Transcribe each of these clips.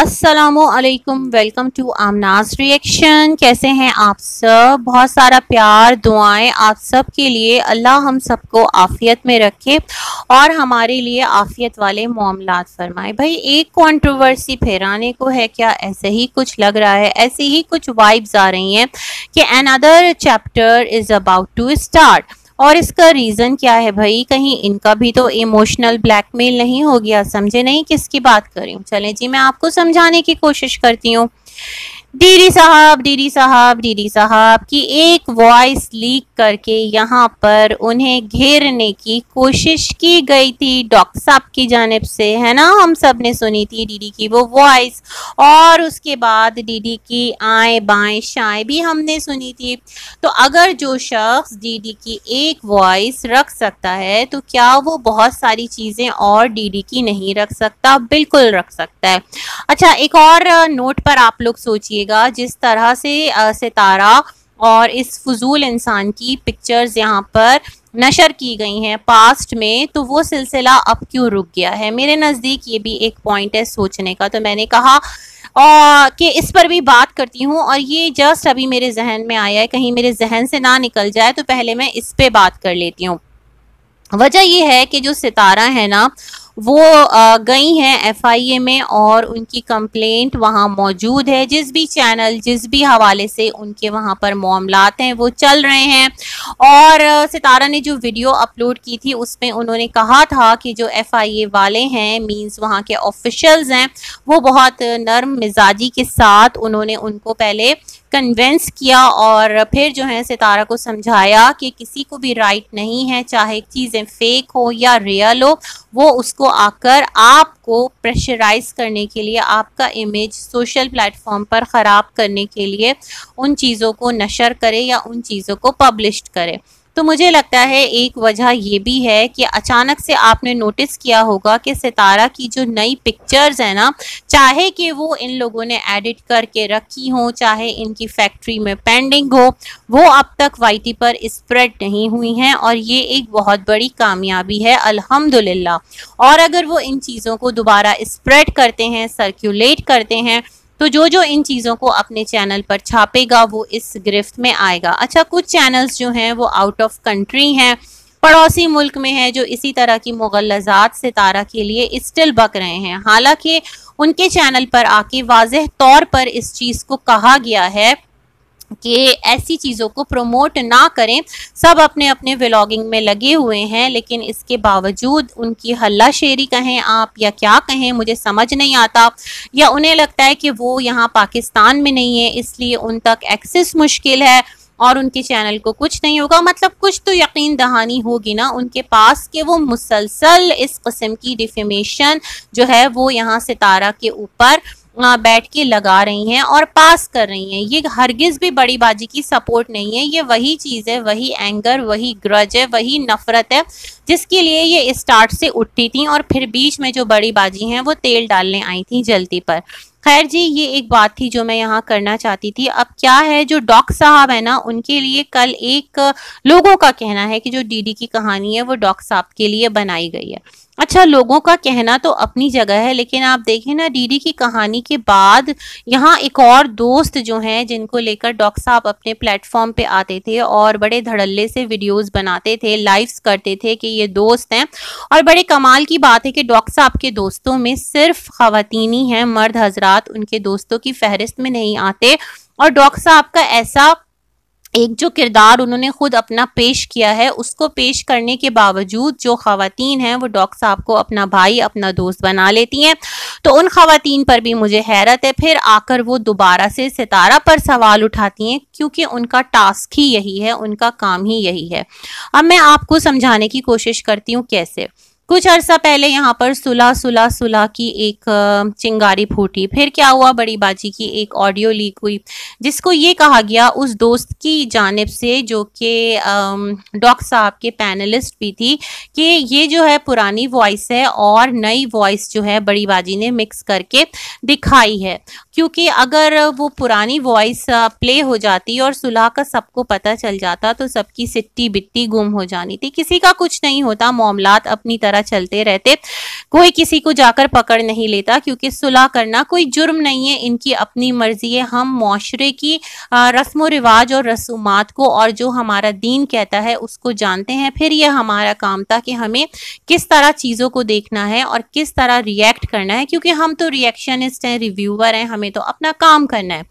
असलकम welcome to आमनाज reaction कैसे हैं आप सब बहुत सारा प्यार दुआएं आप सब के लिए अल्लाह हम सबको आफ़ियत में रखे और हमारे लिए आफ़ियत वाले मामला फरमाए भाई एक कंट्रोवर्सी फहराने को है क्या ऐसे ही कुछ लग रहा है ऐसी ही कुछ वाइब्स आ रही हैं कि another chapter is about to start और इसका रीज़न क्या है भाई कहीं इनका भी तो इमोशनल ब्लैकमेल नहीं हो गया समझे नहीं किसकी बात करी हूँ चलें जी मैं आपको समझाने की कोशिश करती हूँ डीडी साहब डीडी साहब डीडी साहब की एक वॉइस लीक करके यहाँ पर उन्हें घेरने की कोशिश की गई थी डॉक्टर साहब की जानब से है ना हम सब ने सुनी थी डीडी की वो वॉइस और उसके बाद डीडी की आए बाएं शाएं भी हमने सुनी थी तो अगर जो शख्स डीडी की एक वॉइस रख सकता है तो क्या वो बहुत सारी चीज़ें और डी की नहीं रख सकता बिल्कुल रख सकता है अच्छा एक और नोट पर आप लोग सोचिए देखिएगा जिस तरह से सितारा और इस फजूल इंसान की पिक्चर्स यहाँ पर नशर की गई हैं पास्ट में तो वो सिलसिला अब क्यों रुक गया है मेरे नज़दीक ये भी एक पॉइंट है सोचने का तो मैंने कहा और कि इस पर भी बात करती हूँ और ये जस्ट अभी मेरे जहन में आया है कहीं मेरे जहन से ना निकल जाए तो पहले मैं इस पर बात कर लेती हूँ वजह यह है कि जो सितारा है ना वो गई हैं एफआईए में और उनकी कंप्लेंट वहाँ मौजूद है जिस भी चैनल जिस भी हवाले से उनके वहाँ पर मामलात हैं वो चल रहे हैं और सितारा ने जो वीडियो अपलोड की थी उसमें उन्होंने कहा था कि जो एफआईए वाले हैं मींस वहाँ के ऑफिशल्स हैं वो बहुत नर्म मिजाजी के साथ उन्होंने उनको पहले कन्वेंस किया और फिर जो है सितारा को समझाया कि किसी को भी राइट नहीं है चाहे चीज़ें फेक हो या रियल हो वो उसको आकर आपको प्रेशराइज करने के लिए आपका इमेज सोशल प्लेटफॉर्म पर ख़राब करने के लिए उन चीज़ों को नशर करे या उन चीज़ों को पब्लिश करे तो मुझे लगता है एक वजह यह भी है कि अचानक से आपने नोटिस किया होगा कि सितारा की जो नई पिक्चर्स है ना चाहे कि वो इन लोगों ने एडिट करके रखी हो चाहे इनकी फैक्ट्री में पेंडिंग हो वो अब तक वाईटी पर स्प्रेड नहीं हुई हैं और ये एक बहुत बड़ी कामयाबी है अल्हम्दुलिल्लाह और अगर वो इन चीज़ों को दोबारा स्प्रेड करते हैं सर्क्यूलेट करते हैं तो जो जो इन चीज़ों को अपने चैनल पर छापेगा वो इस गिरफ्त में आएगा अच्छा कुछ चैनल्स जो हैं वो आउट ऑफ कंट्री हैं पड़ोसी मुल्क में है जो इसी तरह की मुगलजात सितारा के लिए स्टिल बक रहे हैं हालांकि उनके चैनल पर आके वाजह तौर पर इस चीज़ को कहा गया है कि ऐसी चीज़ों को प्रमोट ना करें सब अपने अपने व्लॉगिंग में लगे हुए हैं लेकिन इसके बावजूद उनकी हल्ला शेरी कहें आप या क्या कहें मुझे समझ नहीं आता या उन्हें लगता है कि वो यहाँ पाकिस्तान में नहीं है इसलिए उन तक एक्सेस मुश्किल है और उनके चैनल को कुछ नहीं होगा मतलब कुछ तो यकीन दहानी होगी ना उनके पास कि वो मुसलसल इस कस्म की डिफेमेशन जो है वो यहाँ सितारा के ऊपर बैठ के लगा रही हैं और पास कर रही हैं ये हरगिज़ भी बड़ी बाजी की सपोर्ट नहीं है ये वही चीज़ है वही एंगर वही ग्रज है वही नफ़रत है जिसके लिए ये स्टार्ट से उठी थी और फिर बीच में जो बड़ी बाजी हैं वो तेल डालने आई थी जल्दी पर खैर जी ये एक बात थी जो मैं यहाँ करना चाहती थी अब क्या है जो डॉक साहब है ना उनके लिए कल एक लोगों का कहना है कि जो डीडी की कहानी है वो डॉक साहब के लिए बनाई गई है अच्छा लोगों का कहना तो अपनी जगह है लेकिन आप देखें ना डीडी की कहानी के बाद यहाँ एक और दोस्त जो हैं जिनको लेकर डॉक साहब अपने प्लेटफॉर्म पे आते थे और बड़े धड़ल्ले से वीडियोस बनाते थे लाइव्स करते थे कि ये दोस्त हैं और बड़े कमाल की बात है कि डॉक साहब के दोस्तों में सिर्फ खातनी हैं मर्द हजरा हालात उनके दोस्तों की फहरिस्त में नहीं आते और डॉक्टर साहब का ऐसा एक जो किरदार उन्होंने खुद अपना पेश किया है उसको पेश करने के बावजूद जो खातन हैं वो डॉक्टर साहब को अपना भाई अपना दोस्त बना लेती हैं तो उन खातन पर भी मुझे हैरत है फिर आकर वो दोबारा से सितारा पर सवाल उठाती हैं क्योंकि उनका टास्क ही यही है उनका काम ही यही है अब मैं आपको समझाने की कोशिश करती हूँ कैसे कुछ अरसा पहले यहाँ पर सुलह सुलह सुलह की एक चिंगारी फूटी फिर क्या हुआ बड़ी बाजी की एक ऑडियो लीक हुई जिसको ये कहा गया उस दोस्त की जानब से जो कि डॉक्टर साहब के पैनलिस्ट भी थी कि ये जो है पुरानी वॉइस है और नई वॉइस जो है बड़ी बाजी ने मिक्स करके दिखाई है क्योंकि अगर वो पुरानी वॉइस प्ले हो जाती और सुलह का सबको पता चल जाता तो सबकी सिट्टी बिट्टी गुम हो जानी थी किसी का कुछ नहीं होता मामला अपनी तरह चलते रहते कोई किसी को जाकर पकड़ नहीं लेता क्योंकि सुलह करना कोई जुर्म नहीं है इनकी अपनी मर्जी है हम माशरे की रस्म रिवाज और रसूमात को और जो हमारा दीन कहता है उसको जानते हैं फिर यह हमारा काम था कि हमें किस तरह चीज़ों को देखना है और किस तरह रिएक्ट करना है क्योंकि हम तो रिएक्शनिस्ट हैं रिव्यूअर हैं हमें तो अपना काम करना है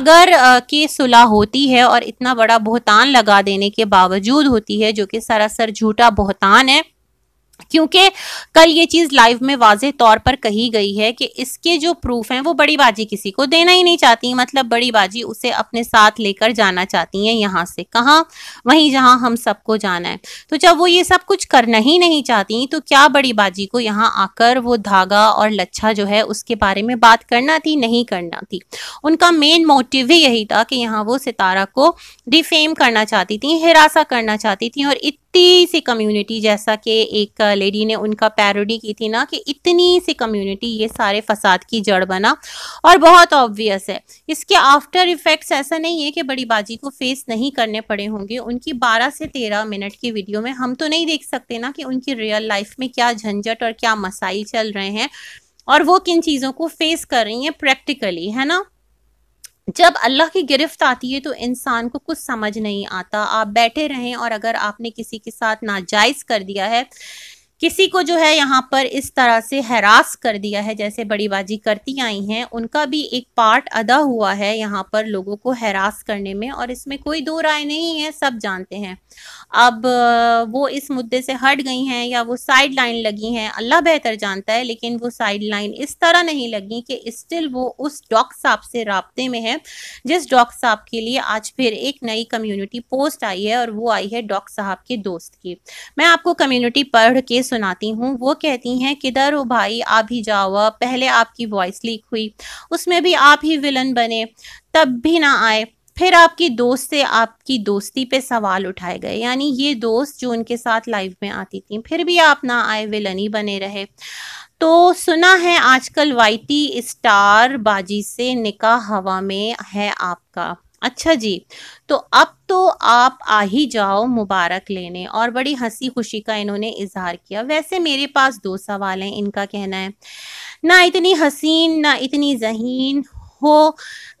अगर कि सुलह होती है और इतना बड़ा बहुतान लगा देने के बावजूद होती है जो कि सरासर झूठा बहुतान है क्योंकि कल ये चीज़ लाइव में वाज तौर पर कही गई है कि इसके जो प्रूफ हैं वो बड़ी बाजी किसी को देना ही नहीं चाहती मतलब बड़ी बाजी उसे अपने साथ लेकर जाना चाहती हैं यहाँ से कहाँ वहीं जहाँ हम सबको जाना है तो जब वो ये सब कुछ करना ही नहीं चाहती तो क्या बड़ी बाजी को यहाँ आकर वो धागा और लच्छा जो है उसके बारे में बात करना थी नहीं करना थी उनका मेन मोटिव ही यही था कि यहाँ वो सितारा को डिफेम करना चाहती थी हिरासा करना चाहती थी और छोटी सी कम्युनिटी जैसा कि एक लेडी ने उनका पैरोडी की थी ना कि इतनी सी कम्युनिटी ये सारे फसाद की जड़ बना और बहुत ऑब्वियस है इसके आफ्टर इफेक्ट्स ऐसा नहीं है कि बड़ी बाजी को फेस नहीं करने पड़े होंगे उनकी 12 से 13 मिनट की वीडियो में हम तो नहीं देख सकते ना कि उनकी रियल लाइफ में क्या झंझट और क्या मसाइल चल रहे हैं और वो किन चीज़ों को फेस कर रही हैं प्रैक्टिकली है ना जब अल्लाह की गिरफ्त आती है तो इंसान को कुछ समझ नहीं आता आप बैठे रहें और अगर आपने किसी के साथ नाजायज़ कर दिया है किसी को जो है यहाँ पर इस तरह से हरास कर दिया है जैसे बड़ीबाजी करती आई हैं उनका भी एक पार्ट अदा हुआ है यहाँ पर लोगों को हरास करने में और इसमें कोई दो राय नहीं है सब जानते हैं अब वो इस मुद्दे से हट गई हैं या वो साइड लाइन लगी हैं अल्लाह बेहतर जानता है लेकिन वो साइड लाइन इस तरह नहीं लगी कि स्टिल वो उस डॉक साहब से रबते में है जिस डॉक साहब के लिए आज फिर एक नई कम्युनिटी पोस्ट आई है और वो आई है डॉक साहब के दोस्त की मैं आपको कम्युनिटी पढ़ के सुनाती हूँ वो कहती हैं किधर हो भाई आप ही जाओ पहले आपकी वॉइस लीक हुई उसमें भी आप ही विलन बने तब भी ना आए फिर आपकी दोस्त से आपकी दोस्ती पे सवाल उठाए गए यानी ये दोस्त जो उनके साथ लाइफ में आती थी फिर भी आप ना आए विलन ही बने रहे तो सुना है आजकल वाइटी स्टार बाजी से निकाह हवा में है आपका अच्छा जी तो अब आप आ ही जाओ मुबारक लेने और बड़ी हंसी खुशी का इन्होंने इजहार किया वैसे मेरे पास दो सवाल हैं इनका कहना है ना इतनी हसीन ना इतनी जहीन हो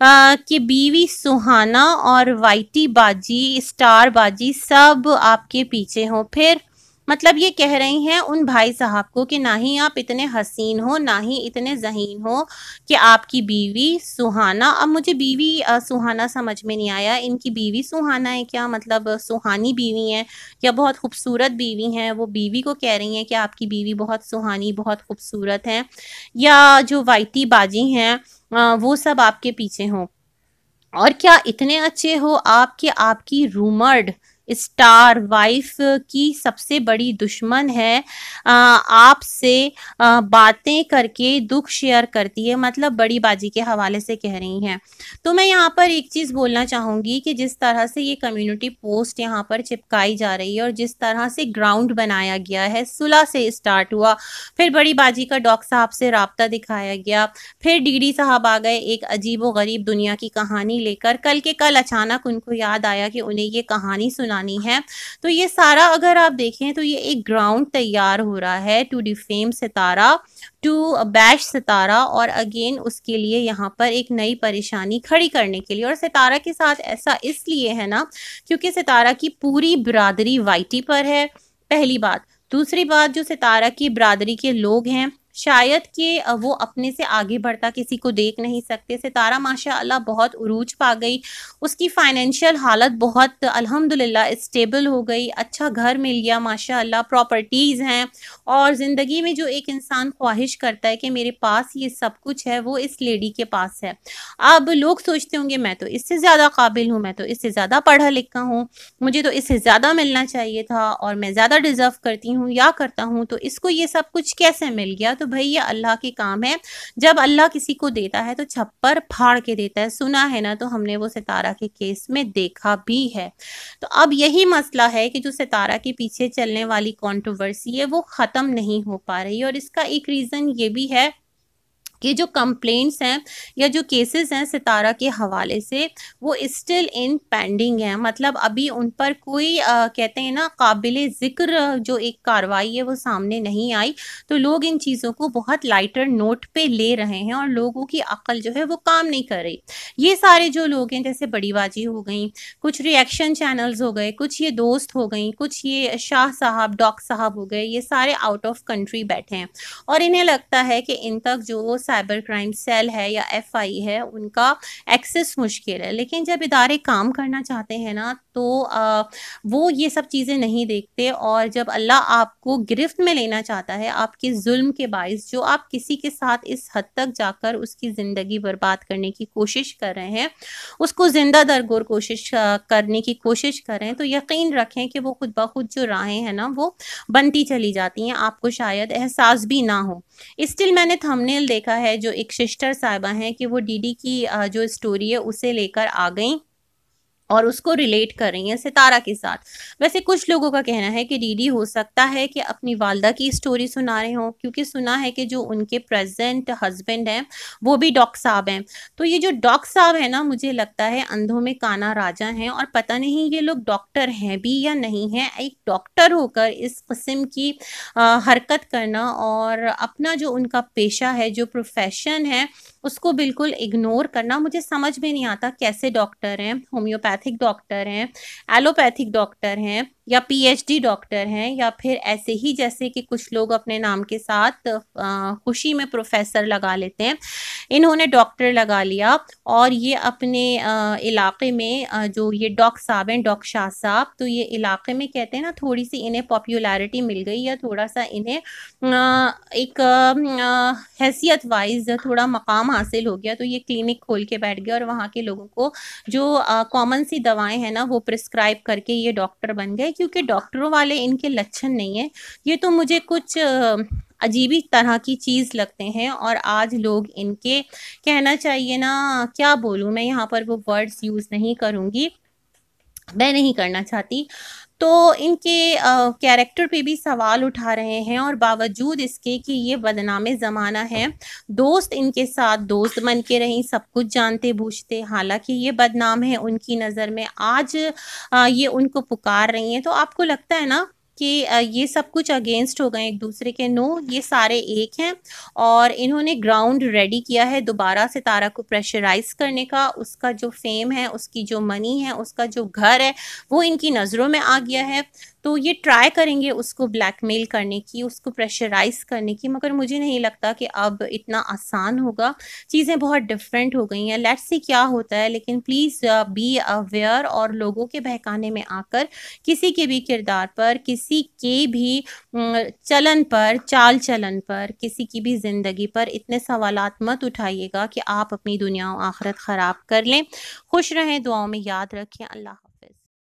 कि बीवी सुहाना और वाइटी बाजी स्टार बाजी सब आपके पीछे हों फिर मतलब ये कह रही हैं उन भाई साहब को कि ना ही आप इतने हसीन हो ना ही इतने जहीन हो कि आपकी बीवी सुहाना अब मुझे बीवी सुहाना समझ में नहीं आया इनकी बीवी सुहाना है क्या मतलब सुहानी बीवी है या बहुत खूबसूरत बीवी हैं वो बीवी को कह रही हैं कि आपकी बीवी बहुत सुहानी बहुत खूबसूरत हैं या जो वाइटी बाजी हैं वो सब आपके पीछे हों और क्या इतने अच्छे हो आप कि आपकी रूमर्ड स्टार वाइफ की सबसे बड़ी दुश्मन है आपसे बातें करके दुख शेयर करती है मतलब बड़ी बाजी के हवाले से कह रही हैं तो मैं यहाँ पर एक चीज़ बोलना चाहूँगी कि जिस तरह से ये कम्युनिटी पोस्ट यहाँ पर चिपकाई जा रही है और जिस तरह से ग्राउंड बनाया गया है सुलह से स्टार्ट हुआ फिर बड़ी बाजी का डॉक्टर साहब से रबता दिखाया गया फिर डी साहब आ गए एक अजीब व गरीब दुनिया की कहानी लेकर कल के कल अचानक उनको याद आया कि उन्हें ये कहानी सुना बनानी है तो ये सारा अगर आप देखें तो ये एक ग्राउंड तैयार हो रहा है to defame Sitara to bash Sitara और अगेन उसके लिए यहाँ पर एक नई परेशानी खड़ी करने के लिए और सितारा के साथ ऐसा इसलिए है ना क्योंकि सितारा की पूरी बरादरी वाइटी पर है पहली बात दूसरी बात जो सितारा की बरादरी के लोग हैं शायद कि वो अपने से आगे बढ़ता किसी को देख नहीं सकते सितारा माशा अल्लाह बहुत उरूज पा गई उसकी फ़ाइनेंशियल हालत बहुत अल्हम्दुलिल्लाह स्टेबल हो गई अच्छा घर मिल गया माशा अल्लाह प्रॉपर्टीज़ हैं और ज़िंदगी में जो एक इंसान ख्वाहिश करता है कि मेरे पास ये सब कुछ है वो इस लेडी के पास है अब लोग सोचते होंगे मैं तो इससे ज़्यादा काबिल हूँ मैं तो इससे ज़्यादा पढ़ा लिखा हूँ मुझे तो इससे ज़्यादा मिलना चाहिए था और मैं ज़्यादा डिज़र्व करती हूँ या करता हूँ तो इसको ये सब कुछ कैसे मिल गया तो भाई ये अल्लाह के काम है जब अल्लाह किसी को देता है तो छप्पर फाड़ के देता है सुना है ना तो हमने वो सितारा के केस में देखा भी है तो अब यही मसला है कि जो सितारा के पीछे चलने वाली कॉन्ट्रोवर्सी है वो ख़त्म नहीं हो पा रही और इसका एक रीज़न ये भी है ये जो कंप्लेंट्स हैं या जो केसेस हैं सितारा के हवाले से वो स्टिल इन पेंडिंग हैं मतलब अभी उन पर कोई आ, कहते हैं ना काबिल ज़िक्र जो एक कार्रवाई है वो सामने नहीं आई तो लोग इन चीज़ों को बहुत लाइटर नोट पे ले रहे हैं और लोगों की अकल जो है वो काम नहीं कर रही ये सारे जो लोग हैं जैसे बड़ीबाजी हो गई कुछ रिएक्शन चैनल्स हो गए कुछ ये दोस्त हो गई कुछ ये शाह साहब डॉक साहब हो गए ये सारे आउट ऑफ कंट्री बैठे हैं और इन्हें लगता है कि इन तक जो साइबर क्राइम सेल है या एफ आई है उनका एक्सेस मुश्किल है लेकिन जब इदारे काम करना चाहते हैं ना तो आ, वो ये सब चीज़ें नहीं देखते और जब अल्लाह आपको गिरफ्त में लेना चाहता है आपके जुल्म के बायस जो आप किसी के साथ इस हद तक जाकर उसकी ज़िंदगी बर्बाद करने की कोशिश कर रहे हैं उसको ज़िंदा दरगोर कोशिश करने की कोशिश कर रहे हैं तो यकीन रखें कि वो खुद ब खुद जो राहें हैं ना वो बनती चली जाती हैं आपको शायद एहसास भी ना हो स्टिल मैंने थमनेल देखा है जो एक सिस्टर साहिबा हैं कि वो डीडी की जो स्टोरी है उसे लेकर आ गई और उसको रिलेट कर रही हैं सितारा के साथ वैसे कुछ लोगों का कहना है कि डीडी हो सकता है कि अपनी वालदा की स्टोरी सुना रहे हों क्योंकि सुना है कि जो उनके प्रेजेंट हस्बैंड हैं वो भी डॉक्टर साहब हैं तो ये जो डॉक्टर साहब है ना मुझे लगता है अंधों में काना राजा हैं और पता नहीं ये लोग डॉक्टर हैं भी या नहीं हैं एक डॉक्टर होकर इस कस्म की आ, हरकत करना और अपना जो उनका पेशा है जो प्रोफेशन है उसको बिल्कुल इग्नोर करना मुझे समझ में नहीं आता कैसे डॉक्टर हैं होम्योपैथिक डॉक्टर हैं एलोपैथिक डॉक्टर हैं या पीएचडी डॉक्टर हैं या फिर ऐसे ही जैसे कि कुछ लोग अपने नाम के साथ खुशी में प्रोफेसर लगा लेते हैं इन्होंने डॉक्टर लगा लिया और ये अपने इलाके में जो ये डॉक साहब हैं डॉक शाह साहब तो ये इलाके में कहते हैं ना थोड़ी सी इन्हें पॉपुलैरिटी मिल गई या थोड़ा सा इन्हें एक हैसियत वाइज थोड़ा मकाम हासिल हो गया तो ये क्लिनिक खोल के बैठ गया और वहाँ के लोगों को जो कॉमन सी दवाएं हैं ना वो प्रिस्क्राइब करके ये डॉक्टर बन गए क्योंकि डॉक्टरों वाले इनके लक्षण नहीं है ये तो मुझे कुछ अजीब ही तरह की चीज़ लगते हैं और आज लोग इनके कहना चाहिए ना क्या बोलूँ मैं यहाँ पर वो वर्ड्स यूज़ नहीं करूँगी मैं नहीं करना चाहती तो इनके कैरेक्टर पे भी सवाल उठा रहे हैं और बावजूद इसके कि ये बदनाम ज़माना है दोस्त इनके साथ दोस्त बन के रहीं सब कुछ जानते बूझते हालांकि ये बदनाम है उनकी नज़र में आज ये उनको पुकार रही हैं तो आपको लगता है ना कि ये सब कुछ अगेंस्ट हो गए एक दूसरे के नो ये सारे एक हैं और इन्होंने ग्राउंड रेडी किया है दोबारा सितारा को प्रेशराइज करने का उसका जो फेम है उसकी जो मनी है उसका जो घर है वो इनकी नज़रों में आ गया है तो ये ट्राई करेंगे उसको ब्लैकमेल करने की उसको प्रेशराइज करने की मगर मुझे नहीं लगता कि अब इतना आसान होगा चीज़ें बहुत डिफरेंट हो गई हैं लेट्स सी क्या होता है लेकिन प्लीज़ बी अवेयर और लोगों के बहकाने में आकर किसी के भी किरदार पर किसी के भी चलन पर चाल चलन पर किसी की भी ज़िंदगी पर इतने सवाल मत उठाइएगा कि आप अपनी दुनिया और आखरत ख़राब कर लें खुश रहें दुआओं में याद रखें अल्लाह